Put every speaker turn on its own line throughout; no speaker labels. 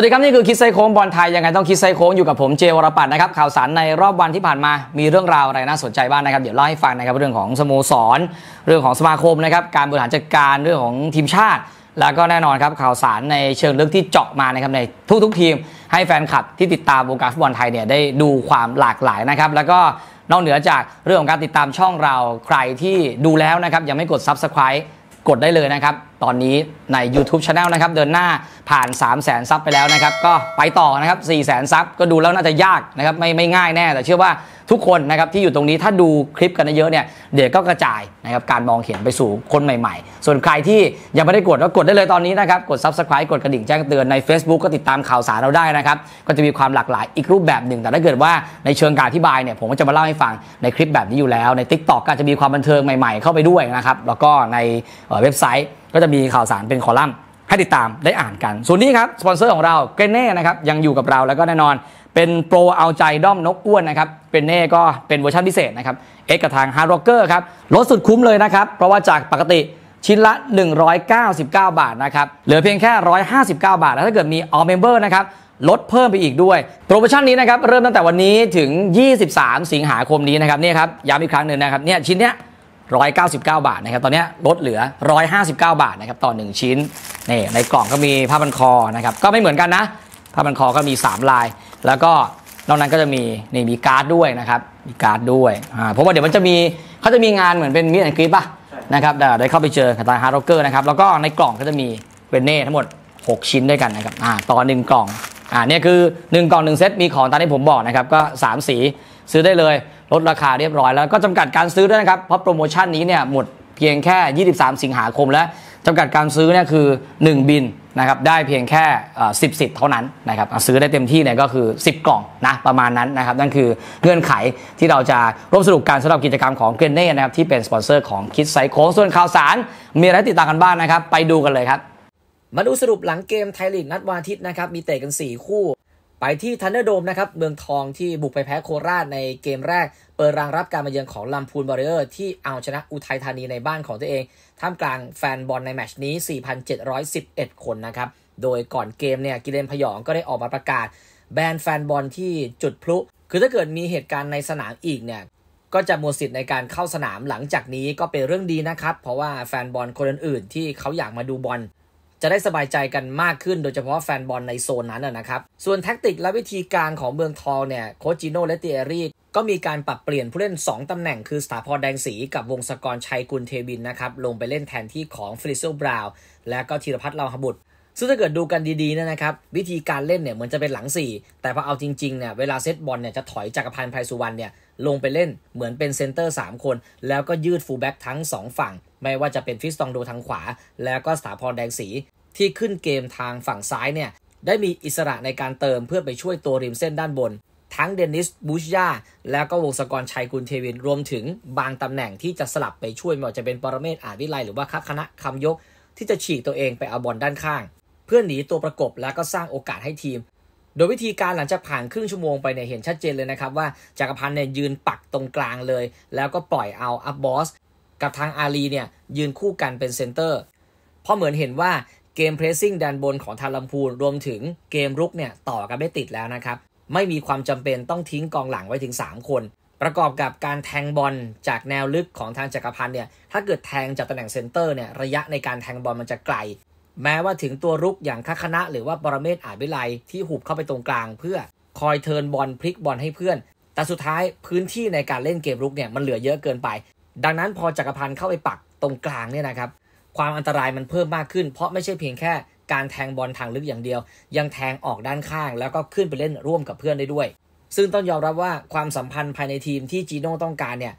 วัสดีครับนี่คือคิดไซโค้งบอลไทยยังไงต้องคิดไซโค้งอยู่กับผมเจวรปัตนะครับข่าวสารในรอบวันที่ผ่านมามีเรื่องราวอะไรน่าสนใจบ้างนะครับเดี๋ยวเล่าให้ฟังนะครับเรื่องของสโมสร เรื่องของสมาคมนะครับการบริหารจัดการเรื่องของทีมชาติ แล้วก็แน่นอนครับข่าวสารในเชิงลึกที่เจาะมานะครับในทุกทุกทีมให้แฟนคลับที่ติดตามวงการฟุตบอลไทยเนี่ยได้ดูความหลากหลายนะครับ แล้วก็นอกเหนือจากเรื่องของการติดตามช่องเราใครที่ดูแล้วนะครับยังไม่กด Subscribe กดได้เลยนะครับตอนนี้ใน YouTube Channel นะครับเดินหน้าผ่าน 3 0 0แสนซับไปแล้วนะครับ ก็ไปต่อนะครับ4 0 0แสนซับก็ดูแล้วน่าจะยากนะครับไม่ไม่ง่ายแน่ แต่เชื่อว่าทุกคนนะครับที่อยู่ตรงนี้ถ้าดูคลิปกันเยอะเนี่ยเดี๋ยวก็กระจายนะครับการมองเห็นไปสู่คนใหม่ๆ ส่วนใครที่ยังไม่ได้กดก็กดได้เลยตอนนี้นะครับ กด Subscribe กดกระดิ่งแจ้งเตือนใน Facebook ก็ติดตามข่าวสารเราได้นะครับก็จะมีความหลากหลาย อีกรูปแบบหนึ่งแต่ถ้าเกิดว่าในเชิงการอธิบายเนี่ยผมก็จะมาเล่าให้ฟังในคลิปแบบนี้อยู่แล้วใน Tik t o อกก็จะมีความบันเทิงใหม่ๆเข้าไปด้วยนะครับแล้วก็ในเว็บไซต์ก็จะมีข่าวสารเป็นคอลัมน์ ให้ติดตามได้อ่านกัน ส่วนนี้ครับ สปอนเซอร์ของเราเกรเน่นะครับ ยังอยู่กับเราแล้วก็แน่นอน เป็นโปรเอาใจด้อมนกอ้วนนะครับเกรเน่ก็เป็นเวอร์ชันพิเศษนะครับ เอ็กกับทางฮาร์ดรเกอร์ครับ ลดสุดคุ้มเลยนะครับ เพราะว่าจากปกติชิ้นละ 199 บาทนะครับ เหลือเพียงแค่ 159 บาทแล้วถ้าเกิดมีอเมมเบอร์นะครับลดเพิ่มไปอีกด้วยโปรโมชั่นนี้นะครับเริ่มตั้งแต่วันนี้ถึง 23สิงหาคมนี้นะครับเนี่ยครับย้ำอีกครั้งหนึ่งนะครับเนี่ยชิ้นเนี้ย199 บาทนะครับตอนนี้ลดเหลือ 159 บาทนะครับต่อ 1 ชิ้นนี่ในกล่องก็มีผ้าพันคอนะครับก็ไม่เหมือนกันนะผ้าพันคอก็มี 3 ลาย แล้วก็นอกนั้นก็จะมีนี่มีการ์ดด้วยนะครับมีการ์ดด้วยเพราะว่าเดี๋ยวมันจะมีเขาจะมีงานเหมือนเป็นมิสแอนกรีป่ะนะครับเดี๋ยวได้เข้าไปเจอกับทางฮาร์โรเกอร์นะครับ แล้วก็ในกล่องก็จะมีเนเน่ ทั้งหมด 6 ชิ้นด้วยกันนะครับอ่าต่อ1กล่องอ่าเนี่ยคือ1กล่อง1เซตมีของตามที่ผมบอกนะครับก็3 สีซื้อได้เลยลดราคาเรียบร้อยแล้วก็จำกัดการซื้อด้วยนะครับ เพราะ โปรโมชั่นนี้เนี่ยหมดเพียงแค่ 23 สิงหาคมและจำกัดการซื้อเนี่ยคือ 1 บินนะครับได้เพียงแค่ิบสิทธิ์เท่านั้นนะครับซื้อได้เต็มที่เนี่ยก็คือ 10 กล่องนะประมาณนั้นนะครับนั่นคือเงื่อนไขที่เราจะร่วมสรุปการสำหรับกิจกรรมของเกรนเน่นะครับที่เป็นสปอนเซอร์ของคิดไซโคส่วนข่าวสาร มีอะไรติดตามกันบ้างนะครับไปดูกันเลยครับมาดูสรุปหลังเกมไทยลีกนัดวันอาทิตย์นะครับมีเตะกัน 4 คู่ไปที่ทันเดอร์โดมนะครับเมืองทองที่บุกไปแพ้โคราชในเกมแรก เปิดรางรับการมาเยือนของลำพูนบริเออร์ ที่เอาชนะอุทัยธานีในบ้านของตัวเองท่ามกลางแฟนบอลในแมชนี้ 4,711 คนนะครับโดยก่อนเกมเนี่ยกิเลนพยองก็ได้ออกมาประกาศแบนแฟนบอลที่จุดพลุ คือถ้าเกิดมีเหตุการณ์ในสนามอีกเนี่ยก็จะมวสิทธิ์ในการเข้าสนามหลังจากนี้ก็เป็นเรื่องดีนะครับเพราะว่าแฟนบอลคนอื่นๆที่เขาอยากมาดูบอลจะได้สบายใจกันมากขึ้นโดยเฉพาะแฟนบอลในโซนนั้นนะครับส่วนแท็กติกและวิธีการของเมืองทองเนี่ยโคจิโนและเตียรีก็มีการปรับเปลี่ยนผู้เล่น 2 ตำแหน่งคือสถาพรแดงสีกับวงศกรชัยกุลเทวินนะครับลงไปเล่นแทนที่ของฟริซิลบราวน์และก็ธีรพัฒน์ลาหบุตร ซึ่งถ้าเกิดดูกันดีๆนะครับวิธีการเล่นเนี่ยเหมือนจะเป็นหลัง4แต่พอเอาจริงๆเนี่ยเวลาเซตบอลเนี่ยจะถอยจักรพันธ์ไพรสุวรรณเนี่ยลงไปเล่นเหมือนเป็นเซนเตอร์3คนแล้วก็ยืดฟูลแบ็กทั้ง2ฝั่งไม่ว่าจะเป็นฟิสตองดูทางขวา แล้วก็สถาพรแดงสีที่ขึ้นเกมทางฝั่งซ้ายเนี่ย ได้มีอิสระในการเติมเพื่อไปช่วยตัวริมเส้นด้านบน ทั้งเดนิสบูชยาแล้วก็วงศกรชัยกุลเทวินรวมถึงบางตำแหน่งที่จะสลับไปช่วยไม่ว่าจะเป็นปรเมศอาวิไลหรือว่าคัคณะคำยก ที่จะฉีกตัวเองไปเอาบอลด้านข้าง เพื่อหนีตัวประกบแล้วก็สร้างโอกาสให้ทีม โดยวิธีการหลังจากผ่านครึ่งชั่วโมงไปเนี่ยเห็นชัดเจนเลยนะครับว่าจักรพันธ์เนี่ยยืนปักตรงกลางเลย แล้วก็ปล่อยเอาอับบอสกับทางอาลีเนี่ยยืนคู่กันเป็นเซนเตอร์เพราะเหมือนเห็นว่าเกมเพรสซิ่งด้านบนของทางลำพูนรวมถึงเกมรุกเนี่ยต่อกันไม่ติดแล้วนะครับ ไม่มีความจำเป็นต้องทิ้งกองหลังไว้ถึง 3 คน ประกอบกับการแทงบอลจากแนวลึกของทางจักรพันธ์เนี่ยถ้าเกิดแทงจากตำแหน่งเซนเตอร์เนี่ยระยะในการแทงบอลมันจะไกล แม้ว่าถึงตัวรุกอย่างคคณะหรือว่าบรเมศอาจวิไลที่หุบเข้าไปตรงกลาง เพื่อคอยเทินบอลพลิกบอลให้เพื่อน แต่สุดท้ายพื้นที่ในการเล่นเกมรุกเนี่ยมันเหลือเยอะเกินไปดังนั้นพอจักรพันธ์เข้าไปปักตรงกลางเนี่ยนะครับ ความอันตรายมันเพิ่มมากขึ้น เพราะไม่ใช่เพียงแค่การแทงบอลทางลึกอย่างเดียว ยังแทงออกด้านข้างแล้วก็ขึ้นไปเล่นร่วมกับเพื่อนได้ด้วย ซึ่งต้องยอมรับว่าความสัมพันธ์ภายในทีมที่จีโน่ต้องการเนี่ย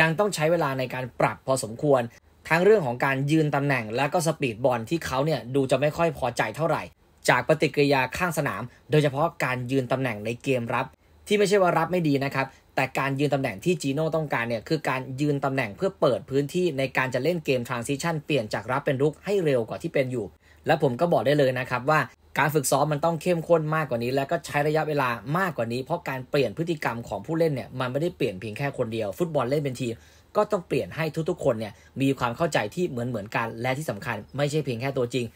ยังต้องใช้เวลาในการปรับพอสมควร ทั้งเรื่องของการยืนตำแหน่งและก็สปีดบอลที่เขาเนี่ยดูจะไม่ค่อยพอใจเท่าไหร่ จากปฏิกิริยาข้างสนาม โดยเฉพาะการยืนตำแหน่งในเกมรับ ที่ไม่ใช่ว่ารับไม่ดีนะครับแต่การยืนตำแหน่งที่จีโน่ต้องการเนี่ยคือการยืนตำแหน่งเพื่อเปิดพื้นที่ในการจะเล่นเกมทรานซิชันเปลี่ยนจากรับเป็นรุกให้เร็วกว่าที่เป็นอยู่ และผมก็บอกได้เลยนะครับว่าการฝึกซ้อมมันต้องเข้มข้นมากกว่านี้ และก็ใช้ระยะเวลามากกว่านี้ เพราะการเปลี่ยนพฤติกรรมของผู้เล่นเนี่ยมันไม่ได้เปลี่ยนเพียงแค่คนเดียวฟุตบอลเล่นเป็นทีก็ต้องเปลี่ยนให้ทุกๆคนเนี่ยมีความเข้าใจที่เหมือนเหมือนกัน และที่สำคัญไม่ใช่เพียงแค่ตัวจริง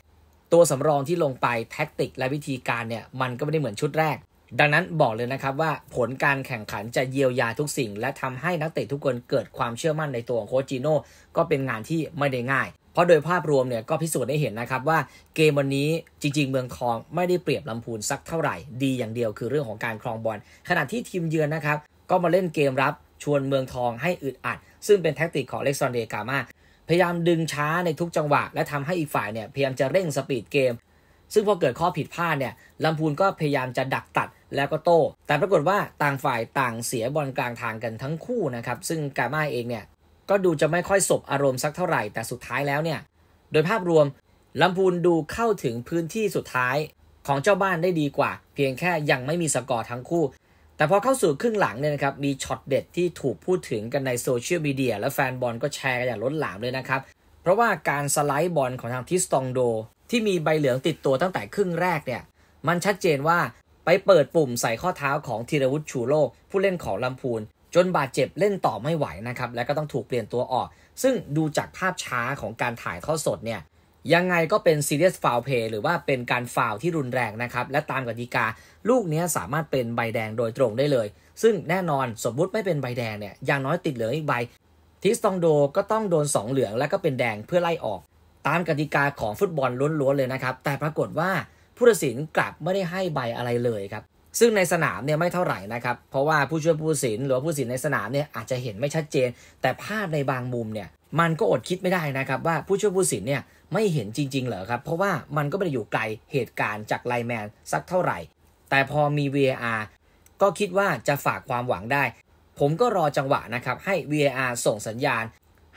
ตัวสำรองที่ลงไปแท็กติกและวิธีการเนี่ยมันก็ไม่ได้เหมือนชุดแรกดังนั้นบอกเลยนะครับว่าผลการแข่งขันจะเยียวยาทุกสิ่ง และทำให้นักเตะทุกคนเกิดความเชื่อมั่นในตัวของโคจิโน่ก็เป็นงานที่ไม่ได้ง่าย เพราะโดยภาพรวมเนี่ยก็พิสูจน์ได้เห็นนะครับว่าเกมวันนี้จริง ๆ เมืองทองไม่ได้เปรียบลำพูนสักเท่าไหร่ ดีอย่างเดียวคือเรื่องของการครองบอล ขณะที่ทีมเยือนนะครับก็มาเล่นเกมรับ ชวนเมืองทองให้อึดอัด ซึ่งเป็นแท็กติกของเล็กซอนเดกามาพยายามดึงช้าในทุกจังหวะ และทำให้อีกฝ่ายเนี่ยพยายามจะเร่งสปีดเกมซึ่งพอเกิดข้อผิดพลาดเนี่ยลำพูนก็พยายามจะดักตัดแล้วก็โต้ แต่ปรากฏว่าต่างฝ่ายต่างเสียบอลกลางทางกันทั้งคู่นะครับซึ่งกามาเองเนี่ยก็ดูจะไม่ค่อยสบอารมณ์สักเท่าไหร่แต่สุดท้ายแล้วเนี่ยโดยภาพรวมลำพูนดูเข้าถึงพื้นที่สุดท้ายของเจ้าบ้านได้ดีกว่า เพียงแค่ยังไม่มีสกอร์ทั้งคู่ แต่พอเข้าสู่ครึ่งหลังเนี่ยนะครับมีช็อตเด็ดที่ถูกพูดถึงกันในโซเชียลมีเดียและแฟนบอลก็แชร์กันอย่างล้นหลามเลยนะครับเพราะว่าการสไลด์บอลของทางทิสตองโดที่มีใบเหลืองติดตัวตั้งแต่ครึ่งแรกเนี่ยมันชัดเจนว่าไปเปิดปุ่มใส่ข้อเท้าของธีรวุฒิชูโลผู้เล่นของลำพูน จนบาดเจ็บเล่นต่อไม่ไหวนะครับ และก็ต้องถูกเปลี่ยนตัวออก ซึ่งดูจากภาพช้าของการถ่าย้อสดเนี่ยยังไงก็เป็นซีเรียสฟาวเพย์หรือว่าเป็นการฟาวที่รุนแรงนะครับ และตามกติกาลูกนี้สามารถเป็นใบแดงโดยตรงได้เลย ซึ่งแน่นอนสมมุติไม่เป็นใบแดงเนี่ยอย่างน้อยติดเหลืองอีกใบทิสตองโดก็ต้องโดน 2 เหลืองและก็เป็นแดงเพื่อไล่ออกตามกติกาของฟุตบอลล้วนๆเลยนะครับ แต่ปรากฏว่าผู้ตัดสินกลับไม่ได้ให้ใบอะไรเลยครับซึ่งในสนามเนี่ยไม่เท่าไหร่นะครับเพราะว่าผู้ช่วยผู้ตัดสินหรือผู้ตัดสินในสนามเนี่ยอาจจะเห็นไม่ชัดเจน แต่ภาพในบางมุมเนี่ยมันก็อดคิดไม่ได้นะครับ ว่าผู้ช่วยผู้ตัดสินเนี่ยไม่เห็นจริงๆเหรอครับ เพราะว่ามันก็ไม่ได้อยู่ไกลเหตุการณ์จากไลแมนสักเท่าไหร่ แต่พอมี VAR ก็คิดว่าจะฝากความหวังได้ ผมก็รอจังหวะนะครับให้ VAR ส่งสัญญาณ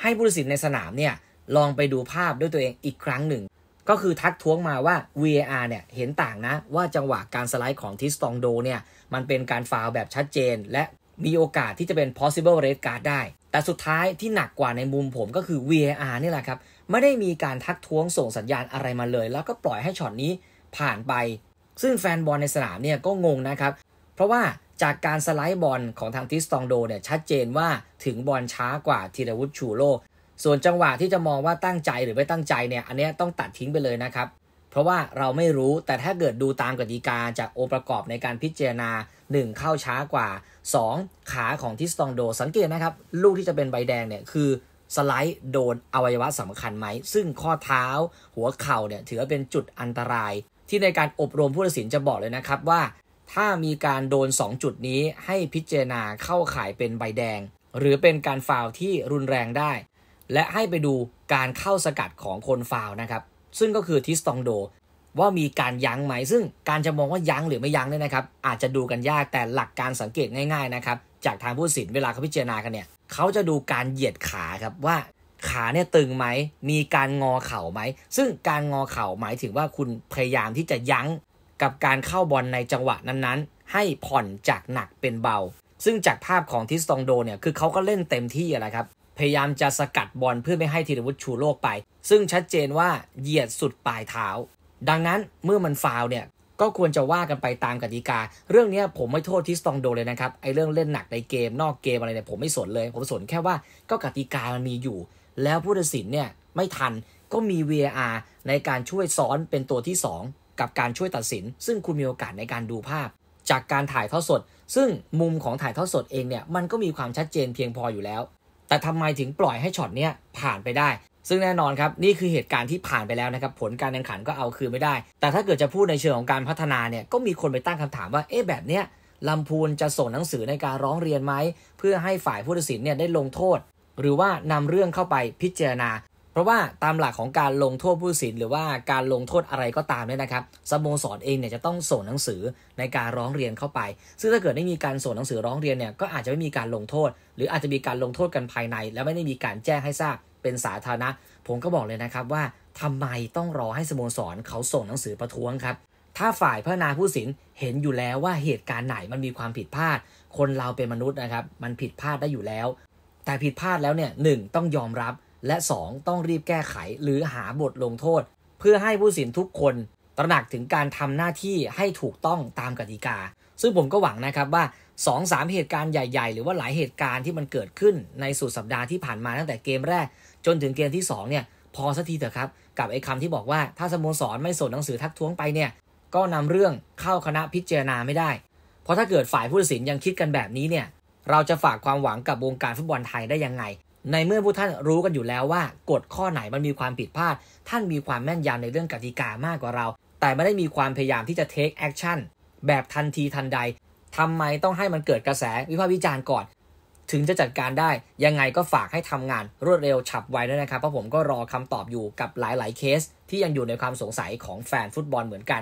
ให้ผู้ตัดสินในสนามเนี่ยลองไปดูภาพด้วยตัวเองอีกครั้งหนึ่ง ก็คือทักท้วงมาว่า VAR เนี่ยเห็นต่างนะ ว่าจังหวะการสไลด์ของทิสตองโดเนี่ยมันเป็นการฟาวแบบชัดเจน และมีโอกาสที่จะเป็น possible red card ได้ แต่สุดท้ายที่หนักกว่าในมุมผมก็คือ VAR นี่แหละครับ ไม่ได้มีการทักท้วงส่งสัญญาณอะไรมาเลย แล้วก็ปล่อยให้ช็อตนี้ผ่านไป ซึ่งแฟนบอลในสนามเนี่ยก็งงนะครับ เพราะว่าจากการสไลด์บอลของทางทิสตองโดเนี่ยชัดเจนว่าถึงบอลช้ากว่าธีรวุฒิชูโลส่วนจังหวะที่จะมองว่าตั้งใจหรือไม่ตั้งใจเนี่ย อันนี้ต้องตัดทิ้งไปเลยนะครับ เพราะว่าเราไม่รู้ แต่ถ้าเกิดดูตามกติกาจากองค์ประกอบในการพิจารณา 1 เข้าช้ากว่า 2 ขาของทิสตองโดสังเกตนะครับ ลูกที่จะเป็นใบแดงเนี่ยคือสไลด์โดนอวัยวะสำคัญไหม ซึ่งข้อเท้าหัวเข่าเนี่ยถือเป็นจุดอันตราย ที่ในการอบรมผู้ตัดสินจะบอกเลยนะครับว่า ถ้ามีการโดน 2 จุดนี้ให้พิจารณาเข้าข่ายเป็นใบแดง หรือเป็นการฟาวที่รุนแรงได้และให้ไปดูการเข้าสกัดของคนฟาวนะครับ ซึ่งก็คือทิสตองโด ว่ามีการยั้งไหม ซึ่งการจะมองว่ายั้งหรือไม่ยั้งเนี่ยนะครับอาจจะดูกันยาก แต่หลักการสังเกตง่ายๆนะครับจากทางผู้สินเวลาเขาพิจารณากันเนี่ยเขาจะดูการเหยียดขาครับว่าขาเนี่ยตึงไหม มีการงอเข่าไหม ซึ่งการงอเข่าหมายถึงว่าคุณพยายามที่จะยั้ง กับการเข้าบอลในจังหวะนั้นๆ ให้ผ่อนจากหนักเป็นเบา ซึ่งจากภาพของทิสตองโดเนี่ยคือเขาก็เล่นเต็มที่อะไรครับพยายามจะสกัดบอลเพื่อไม่ให้ธีรวุฒิชูโลกไป ซึ่งชัดเจนว่าเหยียดสุดปลายเท้า ดังนั้นเมื่อมันฟาวเนี่ยก็ควรจะว่ากันไปตามกติกา เรื่องนี้ผมไม่โทษทิสตองโดเลยนะครับ ไอ้เรื่องเล่นหนักในเกม นอกเกมอะไรเนี่ยผมไม่สนเลย ผมสนแค่ว่า ก็กติกามันมีอยู่ แล้วผู้ตัดสินเนี่ยไม่ทันก็มี VAR ในการช่วยซ้อนเป็นตัวที่ 2 กับการช่วยตัดสิน ซึ่งคุณมีโอกาสในการดูภาพ จากการถ่ายทอดสด ซึ่งมุมของถ่ายทอดสดเองเนี่ยมันก็มีความชัดเจนเพียงพออยู่แล้วแต่ทำไมถึงปล่อยให้ช็อตเนี้ยผ่านไปได้ ซึ่งแน่นอนครับ นี่คือเหตุการณ์ที่ผ่านไปแล้วนะครับ ผลการแข่งขันก็เอาคืนไม่ได้ แต่ถ้าเกิดจะพูดในเชิงของการพัฒนาเนี่ยก็มีคนไปตั้งคำถามว่า เอ๊ะแบบเนี้ยลำพูนจะส่งหนังสือในการร้องเรียนไหมเพื่อให้ฝ่ายผู้ตัดสินเนี่ยได้ลงโทษ หรือว่านำเรื่องเข้าไปพิจารณาเพราะว่าตามหลักของการลงโทษผู้สินหรือว่าการลงโทษอะไรก็ตามเนี่ยนะครับสโมสรเองเนี่ยจะต้องส่งหนังสือในการร้องเรียนเข้าไป ซึ่งถ้าเกิดไม่มีการส่งหนังสือร้องเรียนเนี่ย ก็อาจจะไม่มีการลงโทษ หรืออาจจะมีการลงโทษกันภายใน และไม่ได้มีการแจ้งให้ทราบเป็นสาธารณะ ผมก็บอกเลยนะครับว่าทำไมต้องรอให้สโมสรเขาส่งหนังสือประท้วงครับ ถ้าฝ่ายพระนาผู้สินเห็นอยู่แล้วว่าเหตุการณ์ไหนมันมีความผิดพลาด คนเราเป็นมนุษย์นะครับ มันผิดพลาดได้อยู่แล้ว แต่ผิดพลาดแล้วเนี่ยหนึ่งต้องยอมรับและ 2 ต้องรีบแก้ไขหรือหาบทลงโทษ เพื่อให้ผู้สินทุกคน ตระหนักถึงการทำหน้าที่ให้ถูกต้องตามกติกา ซึ่งผมก็หวังนะครับว่า2าเหตุการณ์ใหญ่ๆ หรือว่าหลายเหตุการณ์ที่มันเกิดขึ้นในสุดสัปดาห์ที่ผ่านมาตั้งแต่เกมแรก จนถึงเกมที่ 2 เนี่ย พอสักทีเถอะครับ กับไอ้คำที่บอกว่าถ้าสโมสรไม่ส่งหนังสือทักท้วงไปเนี่ยก็นำเรื่องเข้าคณะพิจารณาไม่ได้เพราะถ้าเกิดฝ่ายผู้ตัดสินยังคิดกันแบบนี้เนี่ยเราจะฝากความหวังกับวงการฟุตบอลไทยได้ยังไงในเมื่อผู้ท่านรู้กันอยู่แล้วว่า กฎข้อไหนมันมีความผิดพลาดท่านมีความแม่นยำในเรื่องกติกามากกว่าเรา แต่ไม่ได้มีความพยายามที่จะ take action แบบทันทีทันใด ทำไมต้องให้มันเกิดกระแสวิพากษ์วิจารณ์ก่อนถึงจะจัดการได้ ยังไงก็ฝากให้ทำงานรวดเร็วฉับไวด้วยนะครับ เพราะผมก็รอคำตอบอยู่กับหลาย ๆ เคส ที่ยังอยู่ในความสงสัยของแฟนฟุตบอลเหมือนกัน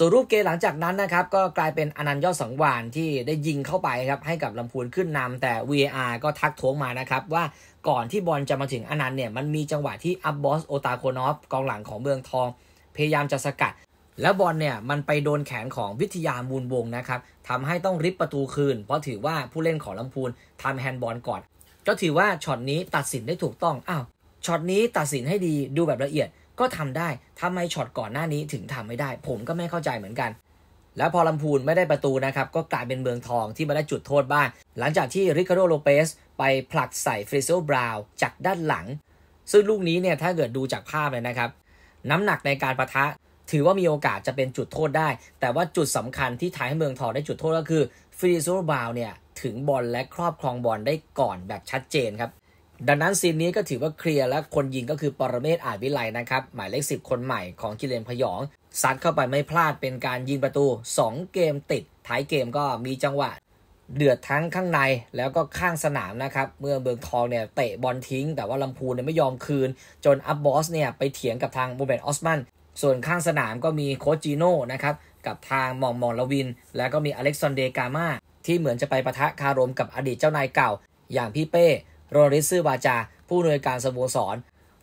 ส่วนรูปเกมหลังจากนั้นนะครับก็กลายเป็นอนันต์ยอดสังวานที่ได้ยิงเข้าไปครับให้กับลำพูนขึ้นนำแต่ VAR ก็ทักท้วงมานะครับ ว่าก่อนที่บอลจะมาถึงอนันต์เนี่ยมันมีจังหวะที่อับบอสโอตาโคนอฟกองหลังของเมืองทอง พยายามจะสกัด แล้วบอลเนี่ยมันไปโดนแขนของวิทยามูลวงนะครับทำให้ต้องริบประตูคืนเพราะถือว่าผู้เล่นของลำพูนทำแฮนด์บอลก่อนก็ถือว่าช็อตนี้ตัดสินได้ถูกต้องอ้าวช็อตนี้ตัดสินให้ดีดูแบบละเอียดก็ทำได้ทำไมช็อตก่อนหน้านี้ถึงทำไม่ได้ ผมก็ไม่เข้าใจเหมือนกัน แล้วพอลำพูนไม่ได้ประตูนะครับ ก็กลายเป็นเมืองทองที่มาได้จุดโทษบ้าง หลังจากที่ริคาร์โดโลเปสไปผลักใส่ฟริโซบราวจากด้านหลัง ซึ่งลูกนี้เนี่ย ถ้าเกิดดูจากภาพเลยนะครับ น้ำหนักในการประทะถือว่ามีโอกาสจะเป็นจุดโทษได้ แต่ว่าจุดสำคัญที่ทายให้เมืองทองได้จุดโทษก็คือฟรีโซบาวเนี่ยถึงบอลและครอบครองบอลได้ก่อนแบบชัดเจนครับดังนั้นซีนนี้ก็ถือว่าเคลียร์และคนยิงก็คือปรเมศอาจวิไลนะครับ หมายเลข10คนใหม่ของกิเลนพยองซัดเข้าไปไม่พลาดเป็นการยิงประตู2เกมติดท้ายเกมก็มีจังหวะเดือดทั้งข้างในแล้วก็ข้างสนามนะครับเมื่อเบืองทองเนี่ยเตะบอลทิ้ง แต่ว่าลำพูนเนี่ยไม่ยอมคืน จนอับบอสเนี่ยไปเถียงกับทางบูเบนออสมันส่วนข้างสนามก็มีโคจิโน่นะครับกับทางมองมองลวิน แล้วก็มีอเล็กซานเดกามาที่เหมือนจะไปประทะคารมกับอดีตเจ้านายเก่า อย่างพี่เป้โรนิสิซื้อบาจาผู้อำนวยการสโมสร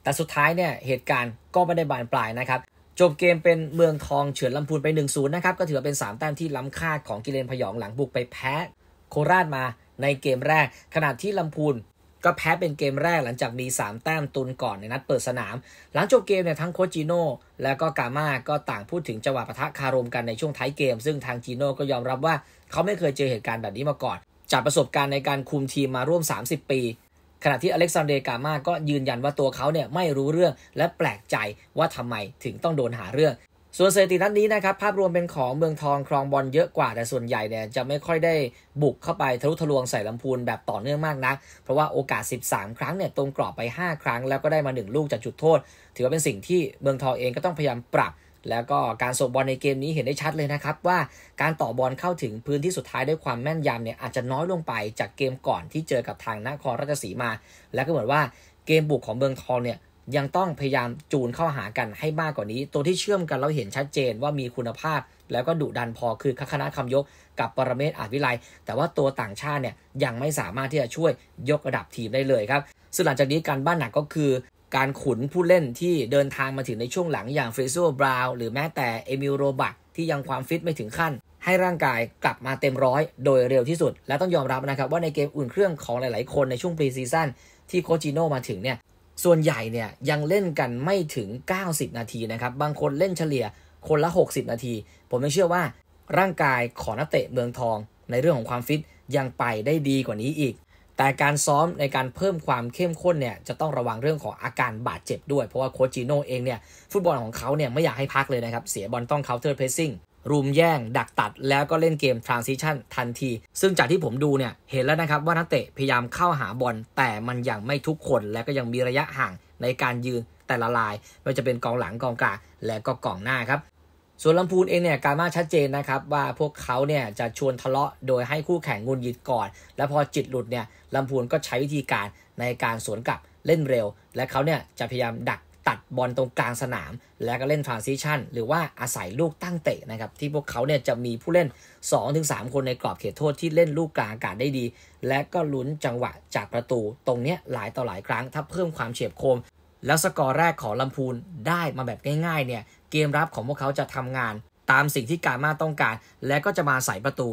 แต่สุดท้ายเนี่ยเหตุการณ์ก็ไม่ได้บานปลายนะครับ จบเกมเป็นเมืองทองเฉือนลำพูนไป1ูนะครับ ก็ถือว่าเป็น 3 แต้มที่ล้ำค่าของกิเลนพยองหลังบุกไปแพ้ โคราชมาในเกมแรกขณะที่ลำพูนก็แพ้เป็นเกมแรกหลังจากมี 3 แต้มตุนก่อนในนัดเปิดสนาม หลังจบเกมเนี่ยทั้งโคจิโน่และก็กามาก็ต่างพูดถึงจังหวะปะทะคารมกันในช่วงท้ายเกมซึ่งทางจีโน่ก็ยอมรับว่าเขาไม่เคยเจอเหตุการณ์แบบนี้มาก่อน จากประสบการณ์ในการคุมทีมมาร่วม 30 ปีขณะที่อเล็กซานเดรกามาก็ยืนยันว่าตัวเขาเนี่ยไม่รู้เรื่อง และแปลกใจว่าทำไมถึงต้องโดนหาเรื่อง ส่วนสถิตินั้นี้นะครับภาพรวมเป็นของเมืองทองครองบอลเยอะกว่าแต่ส่วนใหญ่เนี่ยจะไม่ค่อยได้บุกเข้าไปทะลุทะลวงใส่ลำพูนแบบต่อเนื่องมากนะเพราะว่าโอกาส 13 ครั้งเนี่ยตรงกรอบไป 5 ครั้งแล้วก็ได้มา 1 ลูกจากจุดโทษ ถือว่าเป็นสิ่งที่เมืองทองเองก็ต้องพยายามปรับแล้วก็การส่งบอลในเกมนี้เห็นได้ชัดเลยนะครับ ว่าการต่อบอลเข้าถึงพื้นที่สุดท้ายด้วยความแม่นยำเนี่ยอาจจะน้อยลงไปจากเกมก่อนที่เจอกับทางนครราชสีมา แล้วก็เหมือนว่าเกมบุกของเมืองทองเนี่ยยังต้องพยายามจูนเข้าหากันให้มากกว่านี้ ตัวที่เชื่อมกันเราเห็นชัดเจนว่ามีคุณภาพแล้วก็ดุดันพอคือคคณะคำยกกับปรเมศอาวิไลแต่ว่าตัวต่างชาติเนี่ยยังไม่สามารถที่จะช่วยยกระดับทีมได้เลยครับซึ่งหลังจากนี้การบ้านหนักก็คือการขุนผู้เล่นที่เดินทางมาถึงในช่วงหลังอย่างเฟรซัวบราวหรือแม้แต่เอมิลโรบักที่ยังความฟิตไม่ถึงขั้น ให้ร่างกายกลับมาเต็มร้อยโดยเร็วที่สุดและต้องยอมรับนะครับว่าในเกมอุ่นเครื่องของหลายๆคนในช่วงปรีซีซั่นที่โคจิโนมาถึงเนี่ยส่วนใหญ่เนี่ยยังเล่นกันไม่ถึง 90 นาทีนะครับบางคนเล่นเฉลี่ยคนละ 60 นาที ผมไม่เชื่อว่าร่างกายของนักเตะเมืองทองในเรื่องของความฟิตยังไปได้ดีกว่านี้อีกแต่การซ้อมในการเพิ่มความเข้มข้นเนี่ยจะต้องระวังเรื่องของอาการบาดเจ็บด้วย เพราะว่าโคจิโน่เองเนี่ยฟุตบอลของเขาเนี่ยไม่อยากให้พักเลยนะครับเสียบอลต้องเคน์เตอร์เพรสซิ่งรุมแย่ง ดักตัด แล้วก็เล่นเกมทรานซิชันทันที ซึ่งจากที่ผมดูเนี่ยเห็นแล้วนะครับว่านักเตะพยายามเข้าหาบอลแต่มันยังไม่ทุกคน และก็ยังมีระยะห่างในการยืนแต่ละลายไม่ว่าจะเป็นกองหลังกองกลางและก็กองหน้าครับส่วนลำพูนเองเนี่ยการมาชัดเจนนะครับว่าพวกเขาเนี่ยจะชวนทะเลาะโดยให้คู่แข่งงุนยิดก่อน แล้วพอจิตหลุดเนี่ยลำพูนก็ใช้วิธีการในการสวนกลับเล่นเร็ว และเขาเนี่ยจะพยายามดักตัดบอลตรงกลางสนาม แล้วก็เล่นทรานซิชันหรือว่าอาศัยลูกตั้งเตะนะครับที่พวกเขาเนี่ยจะมีผู้เล่น 2-3 คนในกรอบเขตโทษที่เล่นลูกกลางอากาศได้ดี และก็ลุ้นจังหวะจากประตูตรงเนี้ยหลายต่อหลายครั้งถ้าเพิ่มความเฉียบคม แล้วสกอร์แรกของลำพูนได้มาแบบง่ายๆเนี่ยเกมรับของพวกเขาจะทำงาน ตามสิ่งที่กามาต้องการ และก็จะมาใส่ประตู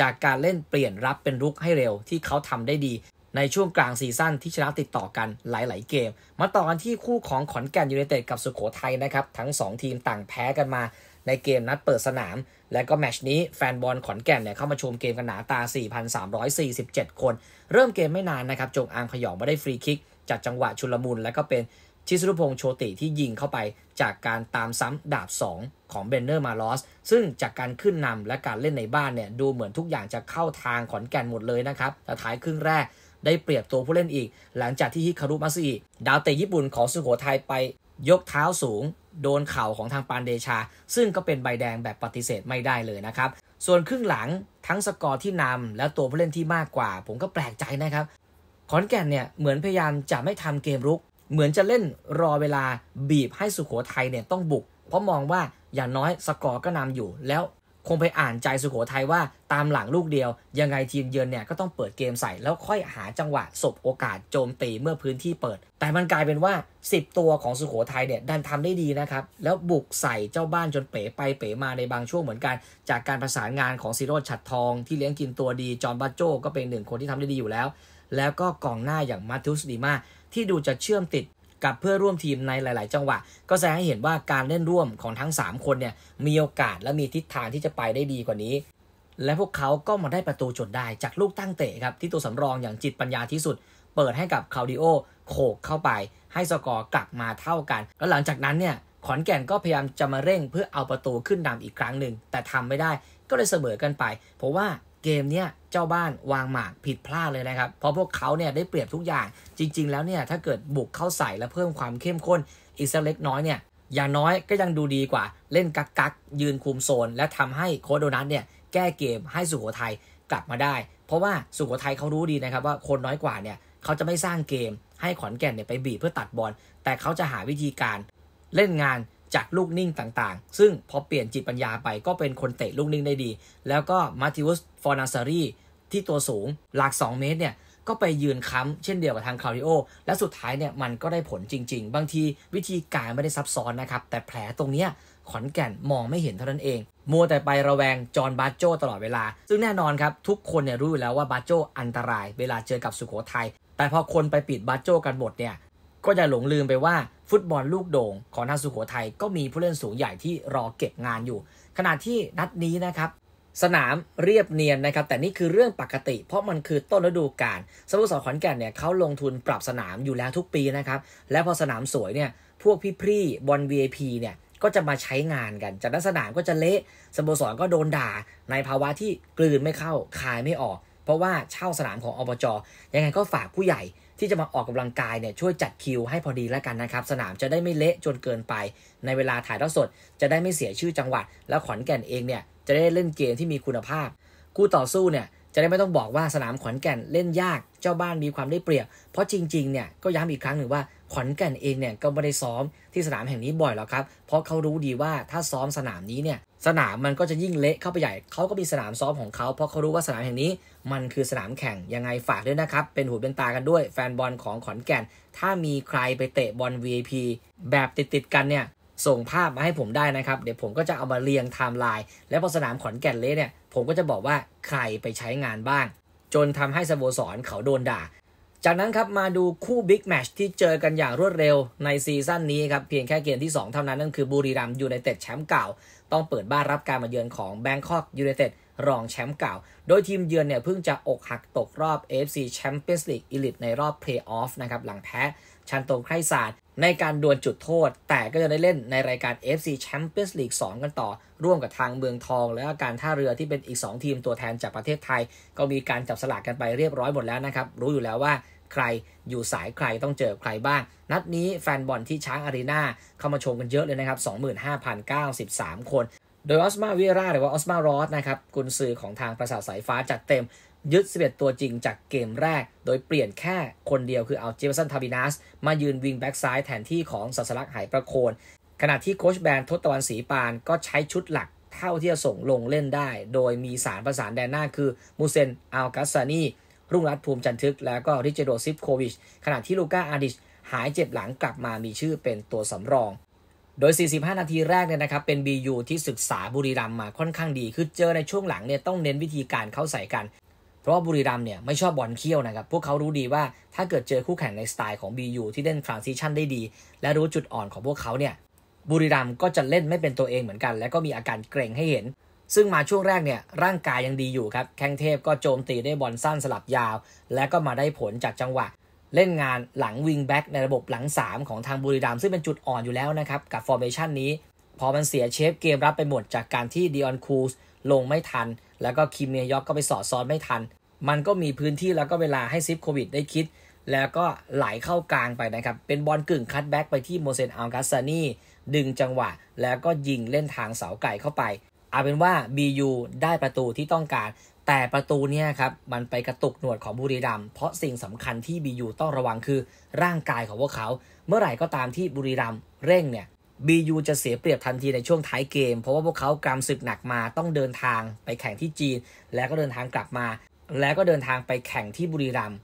จากการเล่นเปลี่ยนรับเป็นรุกให้เร็วที่เขาทำได้ดี ในช่วงกลางซีซั่นที่ชนะติดต่อกันหลาย ๆ เกม มาต่อกันที่คู่ของขอนแก่นยูไนเต็ดกับสุโขทัยนะครับ ทั้ง 2 ทีมต่างแพ้กันมาในเกมนัดเปิดสนามและก็แมชนี้แฟนบอลขอนแก่นเนี่ยเข้ามาชมเกมกันหนาตา 4,347 คน เริ่มเกมไม่นานนะครับ จงอางพยองมาได้ฟรีคิก จากจังหวะชุลมุนและก็เป็นชิสรุพงษ์โชติที่ยิงเข้าไปจากการตามซ้ำดาบ 2 ของเบนเนอร์มาลอสซึ่งจากการขึ้นนำและการเล่นในบ้านเนี่ยดูเหมือนทุกอย่างจะเข้าทางขอนแก่นหมดเลยนะครับแต่ท้ายครึ่งแรกได้เปรียบตัวผู้เล่นอีก หลังจากที่ฮิคารุมาซีดาวเตะญี่ปุ่นของสุโขทัยไปยกเท้าสูง โดนเข่าของทางปานเดชา ซึ่งก็เป็นใบแดงแบบปฏิเสธไม่ได้เลยนะครับส่วนครึ่งหลังทั้งสกอร์ที่นำและตัวผู้เล่นที่มากกว่า ผมก็แปลกใจนะครับ ขอนแก่นเนี่ยเหมือนพยายามจะไม่ทำเกมรุกเหมือนจะเล่นรอเวลาบีบให้สุโขทัยเนี่ยต้องบุก เพราะมองว่าอย่างน้อยสกอร์ก็นำอยู่ แล้วคงไปอ่านใจสุโขทัยว่าตามหลังลูกเดียว ยังไงทีมเยือนเนี่ย ก็ต้องเปิดเกมใส่แล้วค่อยหาจังหวะ สบโอกาสโจมตีเมื่อพื้นที่เปิด แต่มันกลายเป็นว่า 10 ตัวของสุโขทัยเนี่ยดันทำได้ดีนะครับ แล้วบุกใส่เจ้าบ้านจนเป๋ไปเป๋มาในบางช่วงเหมือนกัน จากการประสานงานของซีโรดฉัดทอง ที่เลี้ยงกินตัวดีจอห์นบาโจก็เป็นหนึ่งคนที่ทำได้ดีอยู่แล้ว แล้วก็กองหน้าอย่างมาทุสดีมาที่ดูจะเชื่อมติดกับเพื่อร่วมทีมในหลาย ๆ จังหวะ ก็แสดงให้เห็นว่าการเล่นร่วมของทั้ง 3 คนเนี่ยมีโอกาส และมีทิศทางที่จะไปได้ดีกว่านี้ และพวกเขาก็มาได้ประตูจนได้จากลูกตั้งเตะครับ ที่ตัวสำรองอย่างจิตปัญญาที่สุด เปิดให้กับคาดิโอโขกเข้าไปให้สกอร์กลับมาเท่ากันแล้วหลังจากนั้นเนี่ยขอนแก่นก็พยายามจะมาเร่งเพื่อเอาประตูขึ้นนำอีกครั้งหนึ่งแต่ทำไม่ได้ก็เลยเสมอกันไป เพราะว่าเกมเนี้ยเจ้าบ้านวางหมากผิดพลาดเลยนะครับเพราะพวกเขาเนี่ยได้เปรียบทุกอย่าง จริงๆแล้วเนี่ยถ้าเกิดบุกเข้าใส่และเพิ่มความเข้มข้นอีกสักเล็กน้อยเนี่ยอย่างน้อยก็ยังดูดีกว่า เล่นกักกักยืนคุมโซนและทำให้โคโดนัทเนี่ยแก้เกมให้สุโขทัยกลับมาได้ เพราะว่าสุโขทัยเขารู้ดีนะครับว่าคนน้อยกว่าเนี่ยเขาจะไม่สร้างเกมให้ขอนแก่นเนี่ยไปบีบเพื่อตัดบอลแต่เขาจะหาวิธีการเล่นงานจากลูกนิ่งต่าง ๆ ซึ่งพอเปลี่ยนจิตปัญญาไป ก็เป็นคนเตะลูกนิ่งได้ดี แล้วก็มาติวสสฟอร์นาซารีที่ตัวสูงหลัก2 เมตรเนี่ยก็ไปยืนค้ำเช่นเดียวกับทางคาริโอและสุดท้ายเนี่ยมันก็ได้ผลจริงๆ บางทีวิธีการไม่ได้ซับซ้อนนะครับ แต่แผลตรงเนี้ยขอนแก่นมองไม่เห็นเท่านั้นเอง มัวแต่ไประแวงจอร์นบาโจ ตลอดเวลาซึ่งแน่นอนครับ ทุกคนเนี่ยรู้อยู่แล้วว่าบาโจอันตรายเวลาเจอกับสุโขทยัยแต่พอคนไปปิดบาโจ กันหมดเนี่ยก็จะหลงลืมไปว่าฟุตบอลลูกโด่งของทางสุโขทัยก็มีผู้เล่นสูงใหญ่ที่รอเก็บงานอยู่ ขณะที่นัดนี้นะครับ สนามเรียบเนียนนะครับ แต่นี่คือเรื่องปกติเพราะมันคือต้นฤดูกาลสโมสรขอนแก่นเนี่ยเขาลงทุนปรับสนามอยู่แล้วทุกปีนะครับ และพอสนามสวยเนี่ยพวกพี่ๆบอล VIP เนี่ยก็จะมาใช้งานกันจากนั้นสนามก็จะเละสโมสรก็โดนด่าในภาวะที่กลืนไม่เข้าคายไม่ออก เพราะว่าเช่าสนามของอบจยังไงก็ฝากผู้ใหญ่ที่จะมาออกกำลังกายเนี่ยช่วยจัดคิวให้พอดีแล้วกันนะครับสนามจะได้ไม่เละ จนเกินไปในเวลาถ่ายทอดสด จะได้ไม่เสียชื่อจังหวัด แล้วขอนแก่นเองเนี่ยจะได้เล่นเกมที่มีคุณภาพคู่ต่อสู้เนี่ยจะได้ไม่ต้องบอกว่าสนามขอนแก่นเล่นยากเจ้าบ้านมีความได้เปรียบ เพราะจริงๆเนี่ยก็ย้ำอีกครั้งหนึ่งว่าขอนแก่นเองเนี่ยก็ไม่ได้ซ้อม ที่สนามแห่งนี้บ่อยหรอกครับ เพราะเขารู้ดีว่าถ้าซ้อมสนามนี้เนี่ยสนามมันก็จะยิ่งเละเข้าไปใหญ่เขาก็มีสนามซ้อมของเขาเพราะเขารู้ว่าสนามแห่งนี้มันคือสนามแข่ง ยังไงฝากด้วยนะครับ เป็นหูเป็นตากันด้วยแฟนบอลของขอนแก่น ถ้ามีใครไปเตะบอล VIP แบบติดๆกันเนี่ย ส่งภาพมาให้ผมได้นะครับ เดี๋ยวผมก็จะเอามาเรียงไทม์ไลน์และพอสนามขอนแก่นเละเนี่ย ผมก็จะบอกว่าใครไปใช้งานบ้าง จนทำให้สโมสรเขาโดนด่า จากนั้นครับมาดูคู่บิ๊กแมชที่เจอกันอย่างรวดเร็ว ในซีซั่นนี้ครับเพียงแค่เกมที่2เท่านั้นนั่นคือบุรีรัมย์ยูไนเต็ดแชมป์เก่าต้องเปิดบ้านรับการมาเยือนของแบงคอกยูไนเต็ดรองแชมป์เก่า โดยทีมเยือนเนี่ยเพิ่งจะอกหักตกรอบ AFC Champions League Elite ในรอบเพลย์ออฟนะครับหลังแพ้ ชันตงไครศาสตร์ในการดวลจุดโทษ แต่ก็จะได้เล่นในรายการ FC Champions League 2 กันต่อ ร่วมกับทางเมืองทอง และการท่าเรือที่เป็นอีก 2 ทีมตัวแทนจากประเทศไทย ก็มีการจับสลากกันไปเรียบร้อยหมดแล้วนะครับ รู้อยู่แล้วว่าใครอยู่สายใครต้องเจอใครบ้างนัดนี้แฟนบอลที่ช้างอารีนาเข้ามาชมกันเยอะเลยนะครับ25,093คนโดยออสมาเวียราหรือว่าออสมารอสนะครับกุนซือของทางประสาทสายฟ้าจัดเต็ม ยึด 11 ตัวจริงจากเกมแรก โดยเปลี่ยนแค่คนเดียวคือเอาเจมสันทาบินัสมายืนวิงแบ็กซ้ายแทนที่ของสัสลักหายประโคนขณะที่โคชแบนทศตวันศรีปานก็ใช้ชุดหลักเท่าที่จะส่งลงเล่นได้ โดยมีสารประสานแดนหน้าคือมูเซนอัลกัสซานีรุ่งรัตภูมิจันทึก แล้วก็ริเจโดซิฟโควิชขณะที่ลูก้าอาดิช หายเจ็บหลังกลับมามีชื่อเป็นตัวสำรองโดย 45 นาทีแรกเนี่ยนะครับ เป็น BU ที่ศึกษาบุรีรัมมาค่อนข้างดี คือเจอในช่วงหลังเนี่ยต้องเน้นวิธีการเข้าใส่กัน เพราะาบุรีรัมเนี่ยไม่ชอบบอลเคี่ยวนะครับ พวกเขารู้ดีว่าถ้าเกิดเจอคู่แข่งในสไตล์ของ BU ที่เล่นทรานซิชันได้ดี และรู้จุดอ่อนของพวกเขาเนี่ย บุรีรัมก็จะเล่นไม่เป็นตัวเองเหมือนกัน และก็มีอาการเกรงให้เห็น ซึ่งมาช่วงแรกเนี่ยร่างกายยังดีอยู่ครับ แข้งเทพก็โจมตีได้บอลสั้นสลับยาว และก็มาได้ผลจากจังหวะเล่นงานหลังวิงแบ็กในระบบหลัง 3 ของทางบุรีรัมซึ่งเป็นจุดอ่อนอยู่แล้วนะครับ กับฟอร์เมชันนี้ พอมันเสียเชฟเกมรับไปหมดจากการที่ดิออนคูสลงไม่ทัน แล้วก็คิมเนยอกก็ไปสอดซ้อนไม่ทัน มันก็มีพื้นที่แล้วก็เวลาให้ซิฟโควิดได้คิด แล้วก็ไหลเข้ากลางไปนะครับ เป็นบอลกึ่งคัตแบ็กไปที่โมเซนอัลกัสซานีดึงจังหวะ แล้วก็ยิงเล่นทางเสาไก่เข้าไปเอาเป็นว่า BU ได้ประตูที่ต้องการแต่ประตูเนี่ยครับมันไปกระตุกหนวดของบุรีรัมเพราะสิ่งสำคัญที่บียูต้องระวังคือ ร่างกายของพวกเขา เมื่อไหร่ก็ตามที่บุรีรัมเร่งเนี่ยบียูจะเสียเปรียบทันทีในช่วงท้ายเกมเพราะว่าพวกเขากรมศึกหนักมาต้องเดินทาง ไปแข่งที่จีน แล้วก็เดินทางกลับมา แล้วก็เดินทางไปแข่งที่บุรีรัม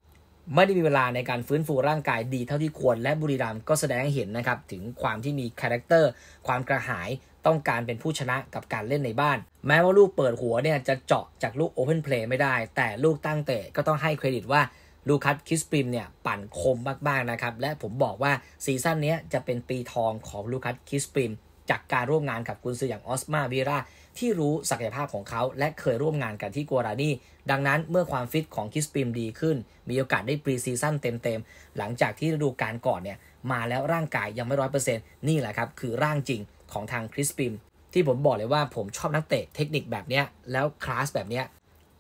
ไม่ได้มีเวลาในการฟื้นฟูร่างกายดี เท่าที่ควรและบุรีรัมก็แสดงให้เห็นนะครับถึงความที่มีคาแรคเตอร์ความกระหายต้องการเป็นผู้ชนะกับการเล่นในบ้าน แม้ว่าลูกเปิดหัวเนี่ยจะเจาะจากลูกโอเพนเพลย์ไม่ได้ แต่ลูกตั้งเตะก็ต้องให้เครดิตว่าลูคัสคิสปริมเนี่ยปั่นคมมาก ๆ นะครับ และผมบอกว่าซีซั่นนี้จะเป็นปีทองของลูคัสคิสปริม จากการร่วมงานกับกุนซืออย่างออสมาวีรา ที่รู้ศักยภาพของเขาและเคยร่วมงานกันที่กัวรานีดังนั้นเมื่อความฟิตของคิสปริมดีขึ้นมีโอกาสได้ปรีซีซั่นเต็มๆหลังจากที่ฤดูกาลก่อนเนี่ยมาแล้วร่างกายยังไม่ร้อยเปอร์เซ็นต์นี่แหละครับคือร่างจริงของทางคริสปิมที่ผมบอกเลยว่าผมชอบนักเตะเทคนิคแบบเนี้ยแล้วคลาสแบบเนี้ย